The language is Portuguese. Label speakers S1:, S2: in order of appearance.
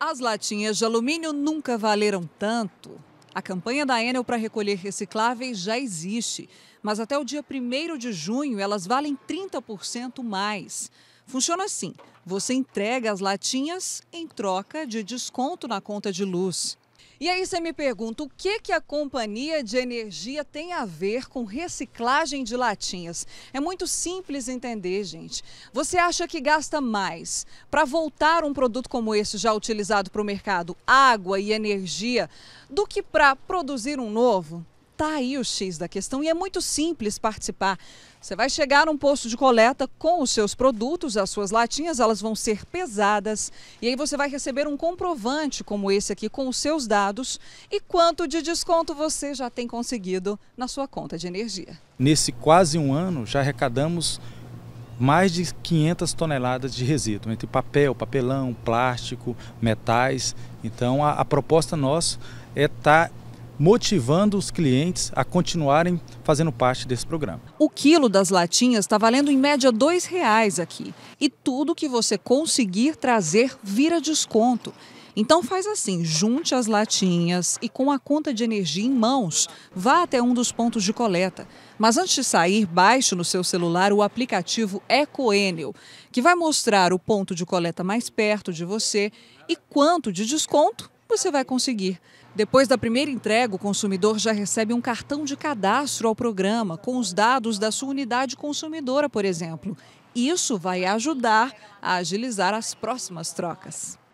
S1: As latinhas de alumínio nunca valeram tanto. A campanha da Enel para recolher recicláveis já existe, mas até o dia 1 de junho elas valem 30% mais. Funciona assim: você entrega as latinhas em troca de desconto na conta de luz. E aí você me pergunta, o que, que a companhia de energia tem a ver com reciclagem de latinhas? É muito simples entender, gente. Você acha que gasta mais para voltar um produto como esse já utilizado para o mercado, água e energia, do que para produzir um novo? tá aí o X da questão e é muito simples participar. Você vai chegar a um posto de coleta com os seus produtos, as suas latinhas, elas vão ser pesadas e aí você vai receber um comprovante como esse aqui com os seus dados e quanto de desconto você já tem conseguido na sua conta de energia.
S2: Nesse quase um ano já arrecadamos mais de 500 toneladas de resíduo, entre papel, papelão, plástico, metais. Então a, a proposta nossa é estar tá motivando os clientes a continuarem fazendo parte desse programa.
S1: O quilo das latinhas está valendo em média R$ reais aqui. E tudo que você conseguir trazer vira desconto. Então faz assim, junte as latinhas e com a conta de energia em mãos, vá até um dos pontos de coleta. Mas antes de sair, baixe no seu celular o aplicativo Ecoenel, que vai mostrar o ponto de coleta mais perto de você e quanto de desconto você vai conseguir. Depois da primeira entrega, o consumidor já recebe um cartão de cadastro ao programa, com os dados da sua unidade consumidora, por exemplo. Isso vai ajudar a agilizar as próximas trocas.